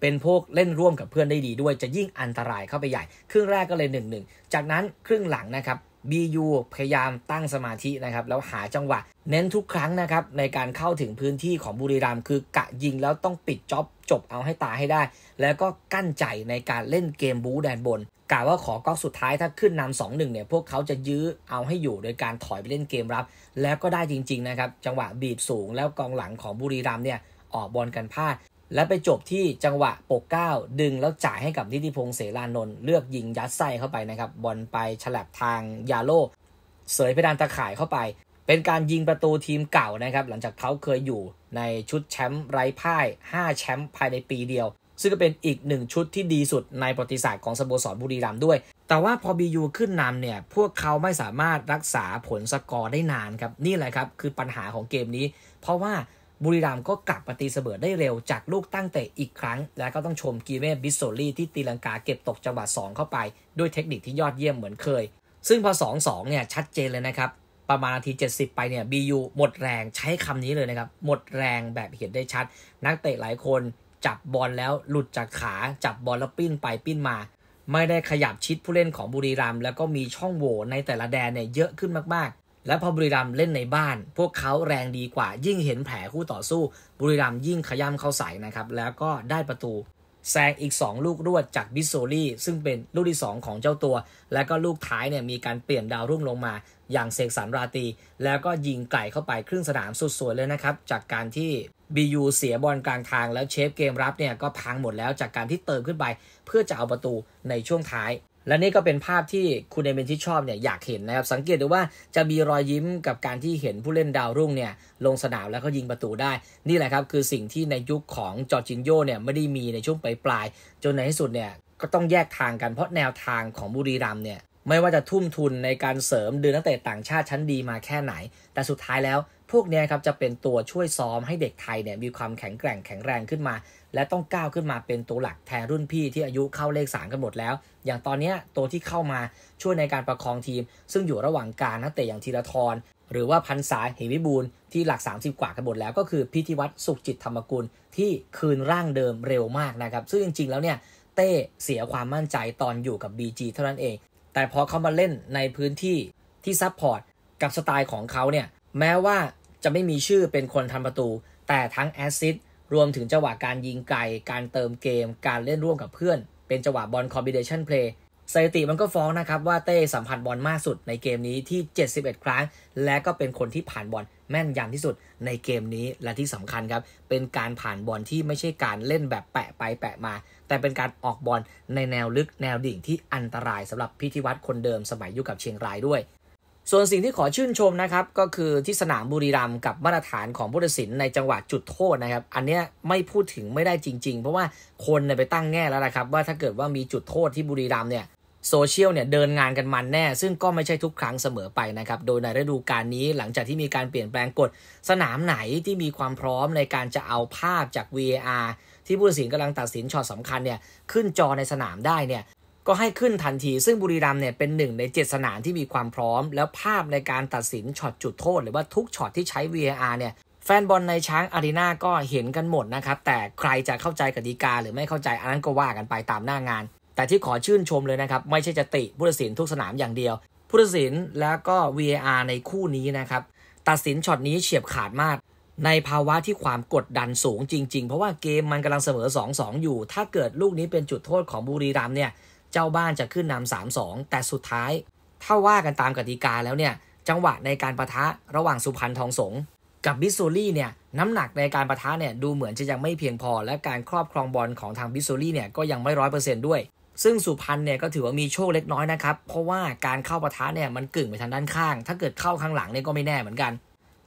เป็นพวกเล่นร่วมกับเพื่อนได้ดีด้วยจะยิ่งอันตรายเข้าไปใหญ่ ครึ่งแรกก็เลย1-1จากนั้นครึ่งหลังนะครับ BU พยายามตั้งสมาธินะครับ แล้วหาจังหวะ เน้นทุกครั้งนะครับ ในการเข้าถึงพื้นที่ของบุรีรัมย์คือกะยิงแล้วต้องปิดจ็อบจบเอาให้ตาให้ได้ แล้วก็กั้นใจในการเล่นเกมบู๊แดนบนกล่าวว่าขอก๊อกสุดท้ายถ้าขึ้นนำสองหนึ่งเนี่ยพวกเขาจะยื้อเอาให้อยู่โดยการถอยไปเล่นเกมรับ แล้วก็ได้จริงๆนะครับจังหวะบีบสูงแล้วกองหลังของบุรีรัมเนี่ยออกบอลกันพลาด และไปจบที่จังหวะปกเก้าดึงแล้วจ่ายให้กับนิติพงศ์เสรานนท์เลือกยิงยัดไส้เข้าไปนะครับบอลไปฉลับทางยาโลเสยเพดานตะข่ายเข้าไป เป็นการยิงประตูทีมเก่านะครับหลังจากเขาเคยอยู่ในชุดแชมป์ไร้พ่าย5แชมป์ภายในปีเดียวซึ่งก็เป็นอีกหนึ่งชุดที่ดีสุดในประวัติศาสตร์ของสโมสรบุรีรัมด้วย แต่ว่าพอบียูขึ้นนำเนี่ย พวกเขาไม่สามารถรักษาผลสกอร์ได้นานครับ นี่แหละครับคือปัญหาของเกมนี้ เพราะว่าบุรีรัมก็กลับปฏิเสมอได้เร็วจากลูกตั้งเตะอีกครั้ง และก็ต้องชมกีเม่บิสโซลี่ที่ตีลังกาเก็บตกจังหวะสองเข้าไป ด้วยเทคนิคที่ยอดเยี่ยมเหมือนเคย ซึ่งพอสสององเนี่ยชัดเจนเลยนะครับ ประมาณนาที70ไปเนี่ยบียูหมดแรงใช้คำนี้เลยนะครับหมดแรงแบบเห็นได้ชัด นักเตะหลายคนจับบอลแล้วหลุดจากขา จับบอลแล้วปิ้นไปปิ้นมา ไม่ได้ขยับชิดผู้เล่นของบุรีรัมแล้วก็มีช่องโหว่ในแต่ละแดนเนี่ยเยอะขึ้นมากๆ และพอบุรีรัมเล่นในบ้าน พวกเขาแรงดีกว่ายิ่งเห็นแผลคู่ต่อสู้ บุรีรัมยิ่งขย้ำเข้าใส่นะครับแล้วก็ได้ประตู แซงอีก 2 ลูกรวดจากบิสโซลี่ซึ่งเป็นลูกที่ 2 ของเจ้าตัวและก็ลูกท้ายเนี่ยมีการเปลี่ยนดาวรุ่งลงมา อย่างเสกสรรราตีแล้วก็ยิงไกลเข้าไปครึ่งสนามสุดสวยเลยนะครับ จากการที่บียูเสียบอลกลางทางแล้วเชฟเกมรับเนี่ยก็พังหมดแล้วจากการที่เติมขึ้นไปเพื่อจะเอาประตูในช่วงท้าย และนี่ก็เป็นภาพที่คุณเอเมนที่ชอบเนี่ยอยากเห็นนะครับ สังเกตดูว่าจะมีรอยยิ้มกับการที่เห็นผู้เล่นดาวรุ่งเนี่ยลงสนามแล้วก็ยิงประตูได้นี่แหละครับ คือสิ่งที่ในยุคของจอร์จินโยเนี่ยไม่ได้มีในช่วงปลายปลายจนในที่สุดเนี่ยก็ต้องแยกทางกันเพราะแนวทางของบุรีรัมเนี่ยไม่ว่าจะทุ่มทุนในการเสริมดึงนักเตะต่างชาติชั้นดีมาแค่ไหน แต่สุดท้ายแล้วพวกนี้ครับจะเป็นตัวช่วยซ้อมให้เด็กไทยเนี่ยมีความแข็งแกร่งแข็งแรงขึ้นมา และต้องก้าวขึ้นมาเป็นตัวหลักแทนรุ่นพี่ที่อายุเข้าเลขสามกันหมดแล้ว อย่างตอนนี้ตัวที่เข้ามาช่วยในการประคองทีม ซึ่งอยู่ระหว่างการนักเตะอย่างธีรทรหรือว่าพันสายเหวิบูลที่หลัก 30กว่ากันหมดแล้วก็คือพิธีวัตรสุขจิตธรรมกุลที่คืนร่างเดิมเร็วมากนะครับซึ่งจริงๆ แล้วเนี่ยเต้เสียความมั่นใจตอนอยู่กับ BG เท่านั้นเอง แต่พอเขามาเล่นในพื้นที่ที่ซับพอร์ตกับสไตล์ของเขาเนี่ยแม้ว่าจะไม่มีชื่อเป็นคนทำประตูแต่ทั้งแอซิดรวมถึงจังหวะการยิงไกลการเติมเกมการเล่นร่วมกับเพื่อน เป็นจังหวะบอลคอมบิเนชันเพลย์สถิติมันก็ฟ้องนะครับว่าเต้สัมผัสบอลมากสุดในเกมนี้ที่ 71 ครั้ง และก็เป็นคนที่ผ่านบอลแม่นยำที่สุดในเกมนี้และที่สำคัญครับ เป็นการผ่านบอลที่ไม่ใช่การเล่นแบบแปะไปแปะมา แต่เป็นการออกบอลในแนวลึกแนวดิ่งที่อันตรายสำหรับพิธีวัตรคนเดิมสมัยอยู่กับเชียงรายด้วยส่วนสิ่งที่ขอชื่นชมนะครับก็คือที่สนามบุรีรัมย์กับมาตรฐานของผู้ตัดสินในจังหวะจุดโทษนะครับอันนี้ไม่พูดถึงไม่ได้จริงๆ เพราะว่าคนไปตั้งแง่แล้วนะครับ ว่าถ้าเกิดว่ามีจุดโทษที่บุรีรัมย์เนี่ยโซเชียลเนี่ยเดินงานกันมันแน่ ซึ่งก็ไม่ใช่ทุกครั้งเสมอไปนะครับโดยในฤดูกาลนี้หลังจากที่มีการเปลี่ยนแปลงกฎสนามไหนที่มีความพร้อมในการจะเอาภาพจาก VAR ที่ผู้ตัดสินกำลังตัดสินช็อตสำคัญเนี่ยขึ้นจอในสนามได้เนี่ยก็ให้ขึ้นทันที ซึ่งบุรีรัมเนี่ยเป็นหนึ่งใน 7 สนามที่มีความพร้อม แล้วภาพในการตัดสินช็อตจุดโทษ หรือว่าทุกช็อตที่ใช้ VAR เนี่ยแฟนบอลในช้างอารีนาก็เห็นกันหมดนะครับ แต่ใครจะเข้าใจกติกา หรือไม่เข้าใจอันนั้นก็ว่ากันไปตามหน้างาน แต่ที่ขอชื่นชมเลยนะครับ ไม่ใช่จะติ ผู้ตัดสินทุกสนามอย่างเดียวผู้ตัดสินแล้วก็ VAR ในคู่นี้นะครับตัดสินช็อตนี้เฉียบขาดมาก ในภาวะที่ความกดดันสูงจริงๆ เพราะว่าเกมมันกำลังเสมอ2-2อยู่ ถ้าเกิดลูกนี้เป็นจุดโทษของบุรีรัมเนี่ยเจ้าบ้านจะขึ้นนำสามสองแต่สุดท้าย ถ้าว่ากันตามกติกาแล้วเนี่ยจังหวะในการประทะระหว่างสุพรรณทองสง กับบิสโซลี่เนี่ยน้ำหนักในการประทะเนี่ยดูเหมือนจะยังไม่เพียงพอ และการครอบครองบอลของทางบิสโซลี่เนี่ยก็ยังไม่ร้อยเปอร์เซ็นต์ด้วย ซึ่งสุพรรณเนี่ยก็ถือว่ามีโชคเล็กน้อยนะครับ เพราะว่าการเข้าประทะเนี่ยมันกึ่งไปทางด้านข้าง ถ้าเกิดเข้าข้างหลังเนี่ยก็ไม่แน่เหมือนกัน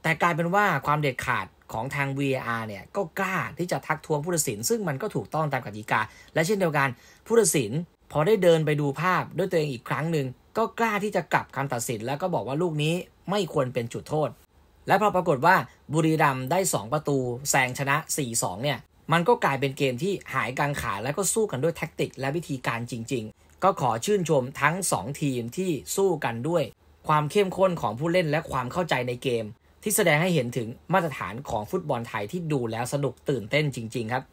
แต่กลายเป็นว่าความเด็ดขาดของทาง VAR เนี่ยก็กล้าที่จะทักท้วงผู้ตัดสินซึ่งมันก็ถูกต้องตามกติกาและเช่นเดียวกันผู้ตัดสินพอได้เดินไปดูภาพด้วยตัวเองอีกครั้งหนึ่ง ก็กล้าที่จะกลับคำตัดสินแล้วก็บอกว่าลูกนี้ไม่ควรเป็นจุดโทษ และพอปรากฏว่าบุรีรัมได้ 2 ประตูแซงชนะ 4-2 เนี่ยมันก็กลายเป็นเกมที่หายกังขาและก็สู้กันด้วยแท็กติก และวิธีการจริงๆ ก็ขอชื่นชมทั้ง 2 ทีมที่สู้กันด้วย ความเข้มข้นของผู้เล่นและความเข้าใจในเกม ที่แสดงให้เห็นถึงมาตรฐานของฟุตบอลไทยที่ดูแล้วสนุกตื่นเต้นจริง ๆ ครับ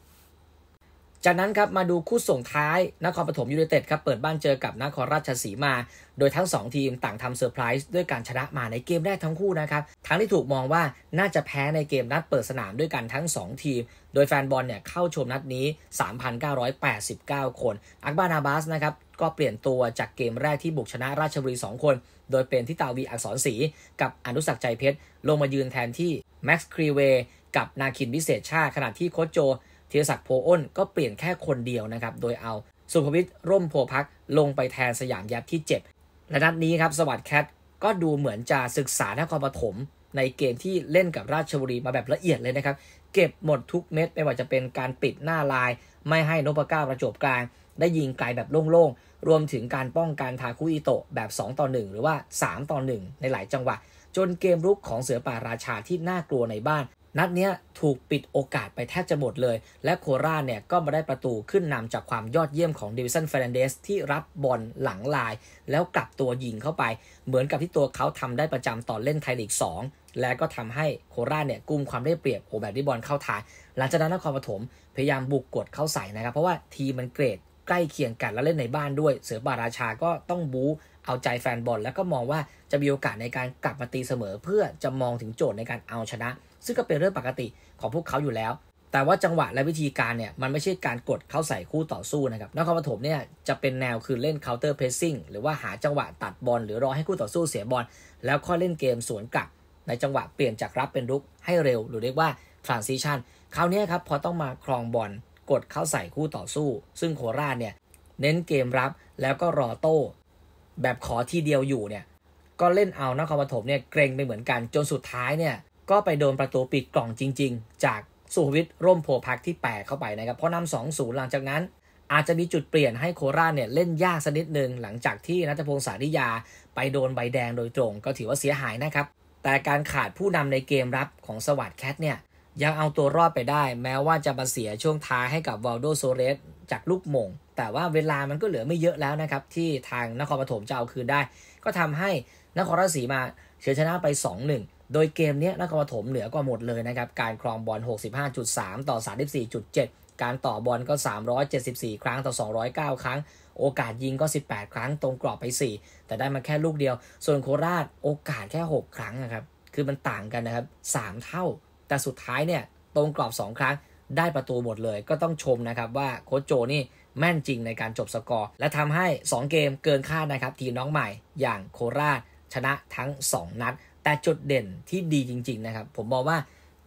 จากนั้นครับมาดูคู่ส่งท้าย นครปฐมยูไนเต็ดครับเปิดบ้านเจอกับนครราชสีมา โดยทั้ง 2 ทีมต่างทำเซอร์ไพรส์ด้วยการชนะมาในเกมแรกทั้งคู่นะครับทั้งที่ถูกมองว่าน่าจะแพ้ในเกมนัดเปิดสนามด้วยกันทั้ง 2 ทีม โดยแฟนบอลเนี่ยเข้าชมนัดนี้ 3,989 คนอักบานาบาสนะครับก็เปลี่ยนตัวจากเกมแรกที่บุกชนะราชบุรี2คนโดยเป็นทิตาวีอักษรศรีกับอนุสักใจเพชรลงมายืนแทนที่แม็กซ์ครีเวกับนาคินวิเศษชาขณะที่โคชโจธีรศักดิ์โพอ้นก็เปลี่ยนแค่คนเดียวนะครับ โดยเอา สุภวิทย์ร่มโพพักลงไปแทนสยามยับที่เจ็บและนัดนี้ครับ สวัสด์แคทก็ดูเหมือนจะศึกษานครปฐมในเกมที่เล่นกับราชบุรีมาแบบละเอียดเลยนะครับ เก็บหมดทุกเม็ดไม่ว่าจะเป็นการปิดหน้าลายไม่ให้นบก้าประจบกลาง ได้ยิงไกลแบบโล่งๆรวมถึงการป้องกันทาคุอิโตะแบบ2ต่อ1 หรือว่า 3ต่อ1ในหลายจังหวะ จนเกมรุกของเสือป่าราชาที่น่ากลัวในบ้านนัดเนี้ยถูกปิดโอกาสไปแทบจะหมดเลย และโคราชเนี่ยก็มาได้ประตูขึ้นนำจากความยอดเยี่ยมของเดวิสันเฟรนเดสที่รับบอลหลังลายแล้วกลับตัวยิงเข้าไป เหมือนกับที่ตัวเขาทำได้ประจำตอนเล่นไทยลีก 2 และก็ทำให้โคราชเนี่ยกุมความได้เปรียบโอแบบที่บอลเข้าทาย หลังจากนั้นนครปฐมพยายามบุกกดเข้าใส่นะครับ เพราะว่าทีมันเกรดใกล้เคียงกันแล้วเล่นในบ้านด้วย เสือบาราชาก็ต้องบู๊เอาใจแฟนบอล แล้วก็มองว่าจะมีโอกาสในการกลับมาตีเสมอเพื่อจะมองถึงโจทย์ในการเอาชนะซึ่งก็เป็นเรื่องปกติของพวกเขาอยู่แล้ว แต่ว่าจังหวะและวิธีการเนี่ยมันไม่ใช่การกดเข้าใส่คู่ต่อสู้นะครับนักครปฐมเนี่ยจะเป็นแนวคือเล่นเคาน์เตอร์เพสซิ่งหรือว่าหาจังหวะตัดบอลหรือรอให้คู่ต่อสู้เสียบอลแล้วค่อยเล่นเกมสวนกลับในจังหวะเปลี่ยนจากรับเป็นรุกให้เร็ว หรือเรียกว่าทรานซิชันคราวนี้ครับพอต้องมาครองบอลกดเข้าใส่คู่ต่อสู้ ซึ่งโคราชเนี่ยเน้นเกมรับแล้วก็รอโต้ แบบขอทีเดียวอยู่เนี่ยก็เล่นเอานักครปฐมเนี่ยเกรงไปเหมือนกันจนสุดท้ายเนี่ยก็ไปโดนประตูปิดกล่องจริง ๆ จากสุวิทย์ร่มโพพักที่แปะเข้าไปนะครับ เพราะนำสองศูนย์หลังจากนั้น อาจจะมีจุดเปลี่ยนให้โคราชเนี่ยเล่นยากสักนิดหนึ่ง หลังจากที่นัทพงศ์สาริยา ไปโดนใบแดงโดยตรง ก็ถือว่าเสียหายนะครับ แต่การขาดผู้นำในเกมรับของสวัสด์แคทเนี่ย ยังเอาตัวรอดไปได้ แม้ว่าจะมาเสียช่วงท้ายให้กับวอลโดโซเรสจากลูกมง แต่ว่าเวลามันก็เหลือไม่เยอะแล้วนะครับที่ทางนครปฐมจะเอาคืนได้ก็ทำให้นครราชสีมาเฉลชนะไป2-1โดยเกมนี้นครปฐมเหลือกว่าหมดเลยนะครับการครองบอล65.3 ต่อ 34.7 การต่อบอลก็ 374 ครั้งต่อ 209 ครั้ง โอกาสยิงก็ 18 ครั้งตรงกรอบไป 4 แต่ได้มาแค่ลูกเดียว ส่วนโคราช โอกาสแค่ 6 ครั้งนะครับคือมันต่างกันนะครับ 3 เท่า แต่สุดท้ายเนี่ยตรงกรอบ 2 ครั้ง ได้ประตูหมดเลยก็ต้องชมนะครับว่าโค้ชโจนี่แม่นจริงในการจบสกอร์และทำให้2เกมเกินคาดนะครับทีมน้องใหม่อย่างโคราช ชนะทั้ง 2 นัดแต่จุดเด่นที่ดีจริงๆนะครับผมบอกว่า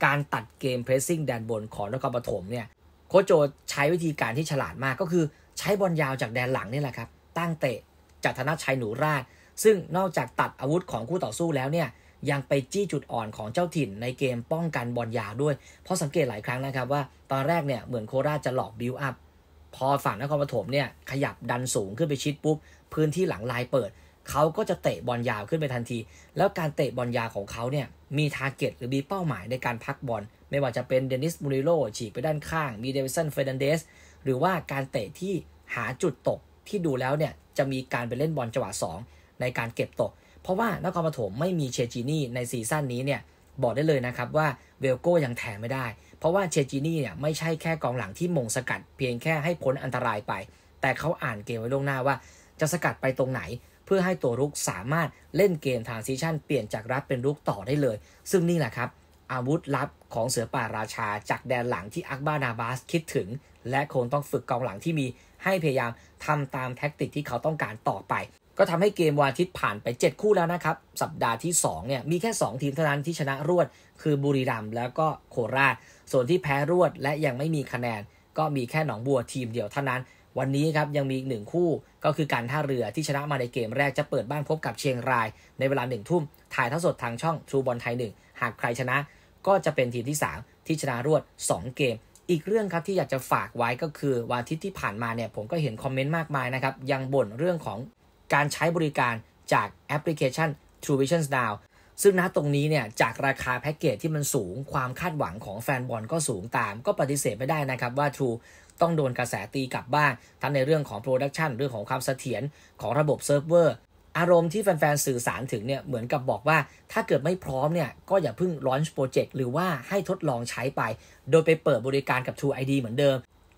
การตัดเกมเพรสซิ่งแดนบนของนครปฐมเนี่ยโคโจใช้วิธีการที่ฉลาดมากก็คือใช้บอลยาวจากแดนหลังนี่แหละครับ ตั้งเตะจากธนชัยหนูราชซึ่งนอกจากตัดอาวุธของคู่ต่อสู้แล้วเนี่ยยังไปจี้จุดอ่อนของเจ้าถิ่นในเกมป้องกันบอลยาวด้วยเพราะสังเกตหลายครั้งนะครับว่าตอนแรกเนี่ยเหมือนโคราชจะหลอกบิวอัพพอฝั่งนครปฐมเนี่ยขยับดันสูงขึ้นไปชิดปุ๊บพื้นที่หลังลายเปิดเขาก็จะเตะบอลยาวขึ้นไปทันที แล้วการเตะบอลยาวของเขาเนี่ย มีทาร์เก็ตหรือมีเป้าหมายในการพักบอล ไม่ว่าจะเป็นเดนิส มูริโลฉีกไปด้านข้าง มีเดวิสัน เฟรนนเดส หรือว่าการเตะที่หาจุดตก ที่ดูแล้วเนี่ย จะมีการไปเล่นบอลจังหวะ 2 ในการเก็บตก เพราะว่านครปฐมไม่มีเชจินี่ในซีซั่นนี้เนี่ย บอกได้เลยนะครับว่าเวลโก้ยังแทนไม่ได้ เพราะว่าเชจินี่เนี่ยไม่ใช่แค่กองหลังที่มงสกัด เพียงแค่ให้พ้นอันตรายไป แต่เขาอ่านเกมไว้ล่วงหน้าว่าจะสกัดไปตรงไหนเพื่อให้ตัวรุกสามารถเล่นเกมทางซีชั่นเปลี่ยนจากรับเป็นรุกต่อได้เลย ซึ่งนี่แหละครับ อาวุธลับของเสือป่าราชาจากแดนหลังที่อักบานาบาสคิดถึง และคงต้องฝึกกองหลังที่มี ให้พยายามทำตามแท็กติกที่เขาต้องการต่อไป ก็ทำให้เกมวันอาทิตย์ผ่านไป 7 คู่แล้วนะครับ สัปดาห์ที่2เนี่ยมีแค่ 2 ทีมเท่านั้นที่ชนะรวด คือบุรีรัมย์แล้วก็โคราช ส่วนที่แพ้รวดและยังไม่มีคะแนน ก็มีแค่หนองบัวทีมเดียวเท่านั้นวันนี้ครับยังมีอีกหนึ่งคู่ก็คือการท่าเรือที่ชนะมาในเกมแรกจะเปิดบ้านพบกับเชียงรายในเวลาหนึ่งทุ่ม ถ่ายท่าสดทางช่องทรูบอลไทยหนึ่งหากใครชนะก็จะเป็นทีมที่ 3 ที่ชนะรวด 2 เกม อีกเรื่องครับที่อยากจะฝากไว้ก็คือวันอาทิตย์ที่ผ่านมาเนี่ยผมก็เห็นคอมเมนต์มากมายนะครับ ยังบ่นเรื่องของการใช้บริการจากแอปพลิเคชัน True Vision Now ซึ่งณตรงนี้เนี่ยจากราคาแพ็กเกจที่มันสูง ความคาดหวังของแฟนบอลก็สูงตาม ก็ปฏิเสธไม่ได้นะครับว่า True ต้องโดนกระแสตีกลับบ้างทั้งในเรื่องของโปรดักชันเรื่องของความเสถียรของระบบเซิร์ฟเวอร์อารมณ์ที่แฟนๆสื่อสารถึงเนี่ยเหมือนกับบอกว่า ถ้าเกิดไม่พร้อมเนี่ยก็อย่าเพิ่งลอนช์โปรเจกต์หรือว่าให้ทดลองใช้ไป โดยไปเปิดบริการกับ True ID เหมือนเดิม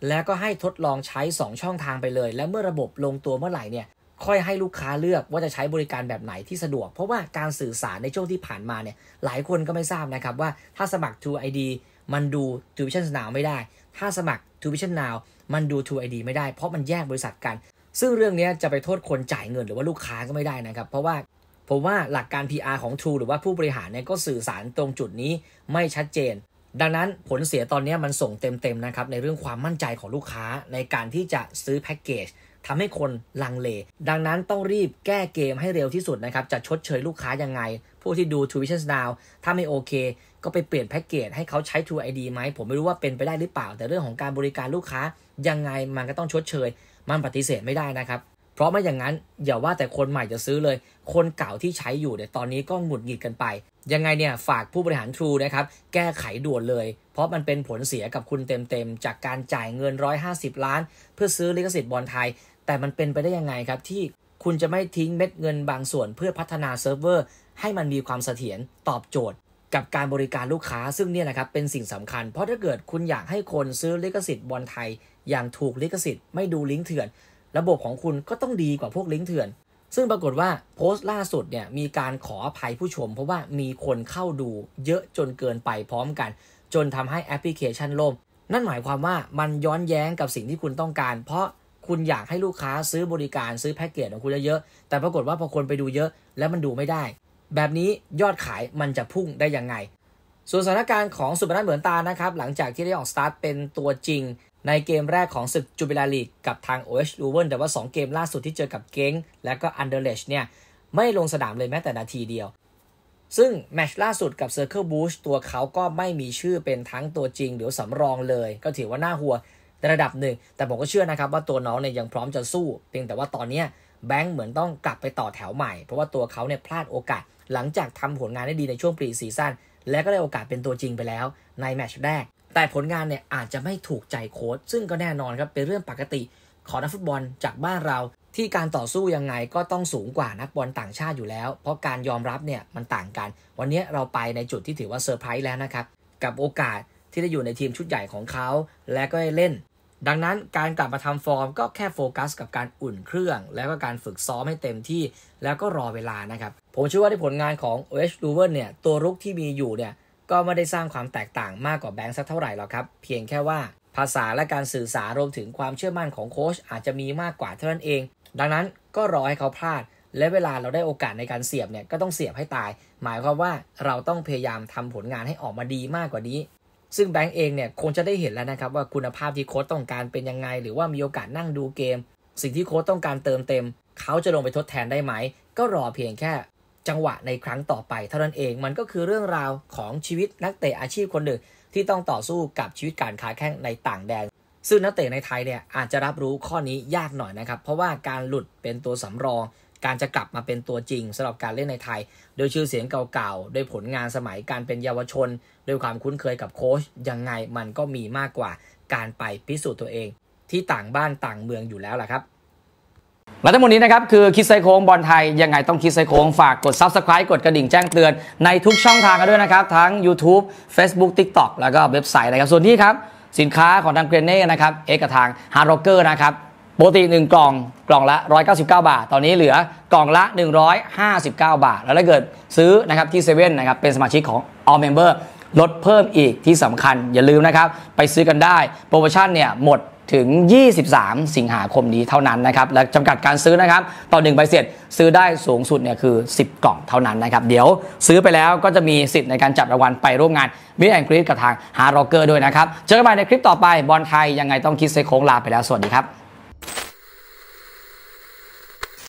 แล้วก็ให้ทดลองใช้ 2 ช่องทางไปเลย และเมื่อระบบลงตัวเมื่อไหร่เนี่ยค่อยให้ลูกค้าเลือกว่าจะใช้บริการแบบไหนที่สะดวก เพราะว่าการสื่อสารในช่วงที่ผ่านมาเนี่ยหลายคนก็ไม่ทราบนะครับว่าถ้าสมัคร True ID มันดูท i v ชั่นสนามไม่ได้ถ้าสมัครทูวิชั่นนาวมันดูทูไอดีไม่ได้เพราะมันแยกบริษัทกัน ซึ่งเรื่องนี้จะไปโทษคนจ่ายเงินหรือว่าลูกค้าก็ไม่ได้นะครับ เพราะว่าผมว่าหลักการ PR ของ True หรือว่าผู้บริหารเนี่ยก็สื่อสารตรงจุดนี้ไม่ชัดเจน ดังนั้นผลเสียตอนนี้มันส่งเต็มๆนะครับในเรื่องความมั่นใจของลูกค้าในการที่จะซื้อแพ็กเกจทำให้คนลังเล ดังนั้นต้องรีบแก้เกมให้เร็วที่สุดนะครับจะชดเชยลูกค้ายังไง ผู้ที่ดู True Vision Now ถ้าไม่โอเค ก็ไปเปลี่ยนแพ็กเกจให้เขาใช้ True ID ไหม ผมไม่รู้ว่าเป็นไปได้หรือเปล่า แต่เรื่องของการบริการลูกค้ายังไง มันก็ต้องชดเชย มันปฏิเสธไม่ได้นะครับเพราะไม่อย่างนั้นอย่าว่าแต่คนใหม่จะซื้อเลย คนเก่าที่ใช้อยู่เนี่ยตอนนี้ก็หงุดหงิดกันไป ยังไงเนี่ยฝากผู้บริหาร True นะครับแก้ไขด่วนเลย เพราะมันเป็นผลเสียกับคุณเต็มๆ จากการจ่ายเงิน 150 ล้านเพื่อซื้อลิขสิทธิ์บอลไทย แต่มันเป็นไปได้ยังไงครับ ที่คุณจะไม่ทิ้งเม็ดเงินบางส่วนเพื่อพัฒนาเซิร์ฟเวอร์ให้มันมีความเสถียรตอบโจทย์ กับการบริการลูกค้าซึ่งเนี่ยนะครับเป็นสิ่งสำคัญ เพราะถ้าเกิดคุณอยากให้คนซื้อลิขสิทธิ์บอลไทย อย่างถูกลิขสิทธิ์ไม่ดูลิงก์เถื่อนระบบของคุณก็ต้องดีกว่าพวกลิงก์เถื่อน ซึ่งปรากฏว่าโพสต์ล่าสุดเนี่ยมีการขออภัยผู้ชม เพราะว่ามีคนเข้าดูเยอะจนเกินไปพร้อมกัน จนทำให้แอปพลิเคชันล่มนั่นหมายความว่ามันย้อนแย้งกับสิ่งที่คุณต้องการ เพราะคุณอยากให้ลูกค้าซื้อบริการซื้อแพ็กเกจของคุณเยอะๆแต่ปรากฏว่าพอคนไปดูเยอะแล้วมันดูไม่ได้ แบบนี้ยอดขายมันจะพุ่งได้ยังไง ส่วนสถานการณ์ของสุพนัณเหมือนตานะครับหลังจากที่ได้ออกสตาร์ทเป็นตัวจริงในเกมแรกของศึกจูบิลาลีกกับทาง o ชลูเวนแต่ว่า 2 เกมล่าสุดที่เจอกับเก้งและก็อันเดอร์เลชเนี่ยไม่ลงสนามเลยแม้แต่นาทีเดียว ซึ่งแมชล่าสุดกับเซอร์เคิลบูชตัวเขาก็ไม่มีชื่อเป็นทั้งตัวจริงหรือสำรองเลย ก็ถือว่าน่าหัวในระดับหนึ่ง แต่ผมก็เชื่อนะครับว่าตัวน้องเนี่ยยังพร้อมจะสู้เพียงแต่ว่าตอนนี้แบงค์เหมือนต้องกลับไปต่อแถวใหม่เพราะว่าตัวเขาเนี่ยพลาดโอกาสหลังจากทำผลงานได้ดีในช่วงปรีซีซั่นและก็ได้โอกาสเป็นตัวจริงไปแล้วในแมชแรกแต่ผลงานเนี่ยอาจจะไม่ถูกใจโค้ชซึ่งก็แน่นอนครับเป็นเรื่องปกติของนักฟุตบอลจากบ้านเรา ที่การต่อสู้ยังไงก็ต้องสูงกว่านักบอลต่างชาติอยู่แล้ว เพราะการยอมรับเนี่ยมันต่างกัน วันนี้เราไปในจุดที่ถือว่าเซอร์ไพรส์แล้วนะครับ กับโอกาสที่ได้อยู่ในทีมชุดใหญ่ของเขาและก็ได้เล่น ดังนั้นการกลับมาทำฟอร์มก็แค่โฟกัสกับการอุ่นเครื่อง แล้วก็การฝึกซ้อมให้เต็มที่ แล้วก็รอเวลานะครับผมเชื่อว่าในผลงานของโอชูเวอร์เนี่ยตัวรุกที่มีอยู่เนี่ยก็ไม่ได้สร้างความแตกต่างมากกว่าแบงค์สักเท่าไหร่หรอกครับ เพียงแค่ว่า ภาษาและการสื่อสารรวมถึงความเชื่อมั่นของโค้ช อาจจะมีมากกว่าเท่านั้นเอง ดังนั้นก็รอให้เขาพลาด และเวลาเราได้โอกาสในการเสียบเนี่ยก็ต้องเสียบให้ตาย หมายความว่าเราต้องพยายามทำผลงานให้ออกมาดีมากกว่านี้ ซึ่งแบงก์เองเนี่ยคงจะได้เห็นแล้วนะครับว่าคุณภาพที่โค้ชต้องการเป็นยังไงหรือว่ามีโอกาสนั่งดูเกม สิ่งที่โค้ชต้องการเติมเต็ม เขาจะลงไปทดแทนได้ไหม ก็รอเพียงแค่จังหวะในครั้งต่อไปเท่านั้นเองมันก็คือเรื่องราวของชีวิตนักเตะอาชีพคนหนึ่ง ที่ต้องต่อสู้กับชีวิตการค้าแข้งในต่างแดนซึ่งนักเตะในไทยเนี่ยอาจจะรับรู้ข้อนี้ยากหน่อยนะครับ เพราะว่าการหลุดเป็นตัวสำรอง การจะกลับมาเป็นตัวจริงสำหรับการเล่นในไทย โดยชื่อเสียงเก่าๆโดยผลงานสมัยการเป็นเยาวชนด้วยความคุ้นเคยกับโค้ชยังไงมันก็มีมากกว่าการไปพิสูจน์ตัวเอง ที่ต่างบ้านต่างเมืองอยู่แล้วลหะครับและทั้งหมดนี้นะครับ คือคิดไซโค้งบอลไทย ยังไงต้องคิดไซโค้งฝากกด Subscribe กดกระดิ่งแจ้งเตือนในทุกช่องทางกันด้วยนะครับ ทั้ง YouTube Facebook TikTok แล้วก็เว็บไซต์นะครับส่วนนี้ครับ สินค้าของทางเกรเน่นะครับ เอกทางฮาร์โรเกอร์นะครับปกติ1กล่องกล่องละ 199 บาท ตอนนี้เหลือกล่องละ 159 บาท แล้วถ้าเกิดซื้อนะครับที่เซเว่นนะครับเป็นสมาชิกของ All Member ลดเพิ่มอีกที่สำคัญ อย่าลืมนะครับไปซื้อกันได้ โปรโมชั่นเนี่ยหมดถึง 23 สิงหาคมนี้เท่านั้นนะครับ และจำกัดการซื้อนะครับ ต่อหนึ่งใบเสร็จซื้อได้สูงสุดเนี่ยคือ 10 กล่องเท่านั้นนะครับ เดี๋ยวซื้อไปแล้วก็จะมีสิทธิ์ในการจับรางวัลไปร่วมงานมิสแอนกรีดกับทางฮาร์โรเกอร์ด้วยนะครับ เจอกันใหม่ในคลิปต่อไปบอลไทยยังไงต้องคิดเซโค้งลาไปแล้วสวัสดีครับ